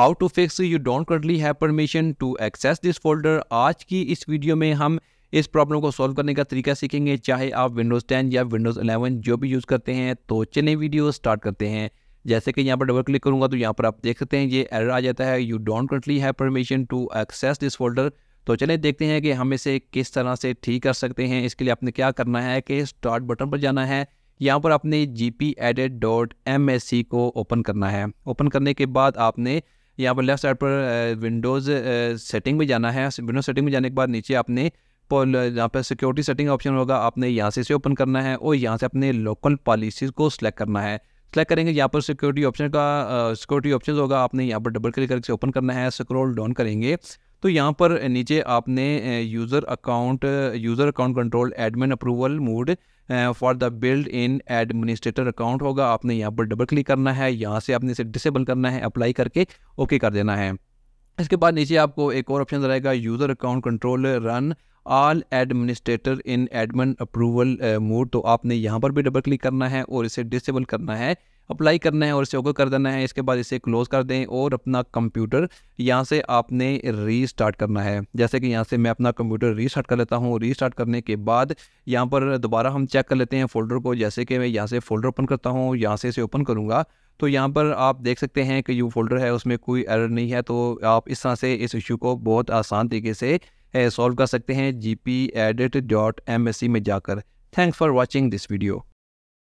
how to fix you don't करली have permission to access this folder आज की इस वीडियो में हम इस प्रॉब्लम को सॉल्व करने का तरीका सीखेंगे चाहे आप विंडोज़ 10 या विंडोज़ 11 जो भी यूज़ करते हैं तो चले वीडियो स्टार्ट करते हैं जैसे कि यहाँ पर डबल क्लिक करूँगा तो यहाँ पर आप देख सकते हैं ये एरर आ जाता है यू डोंट करली have permission to access this folder तो चले देखते हैं कि हम इसे किस तरह से ठीक कर सकते हैं इसके लिए आपने क्या करना है कि स्टार्ट बटन पर जाना है यहाँ पर आपने G P edit dot M S C को ओपन करना है ओपन करने के बाद आपने यहाँ पर लेफ्ट साइड पर विंडोज़ सेटिंग में जाना है विंडोज सेटिंग में जाने के बाद नीचे आपने यहाँ पर सिक्योरिटी सेटिंग ऑप्शन होगा आपने यहाँ से इसे ओपन करना है और यहाँ से अपने लोकल पॉलिसीज़ को सिलेक्ट करना है सेलेक्ट करेंगे यहाँ पर सिक्योरिटी ऑप्शन का सिक्योरिटी ऑप्शन होगा आपने यहाँ पर डबल क्लिक करके ओपन करना है स्क्रोल डाउन करेंगे तो यहाँ पर नीचे आपने user account user account control admin approval mode for the built in administrator account होगा आपने यहाँ पर डबल क्लिक करना है यहाँ से आपने इसे डिसेबल करना है अप्लाई करके ओके कर देना है इसके बाद नीचे आपको एक और ऑप्शन रहेगा user account control run all administrator in admin approval mode तो आपने यहाँ पर भी डबल क्लिक करना है और इसे डिसेबल करना है अप्लाई करना है और इसे ओके कर देना है इसके बाद इसे क्लोज कर दें और अपना कंप्यूटर यहाँ से आपने रीस्टार्ट करना है जैसे कि यहाँ से मैं अपना कंप्यूटर रीस्टार्ट कर लेता हूँ रीस्टार्ट करने के बाद यहाँ पर दोबारा हम चेक कर लेते हैं फोल्डर को जैसे कि मैं यहाँ से फोल्डर ओपन करता हूँ यहाँ से इसे ओपन करूँगा तो यहाँ पर आप देख सकते हैं कि जो फोल्डर है उसमें कोई एरर नहीं है तो आप इस तरह से इस इशू को बहुत आसान तरीके से सॉल्व कर सकते हैं G P edit dot M S C में जाकर thanks for watching this video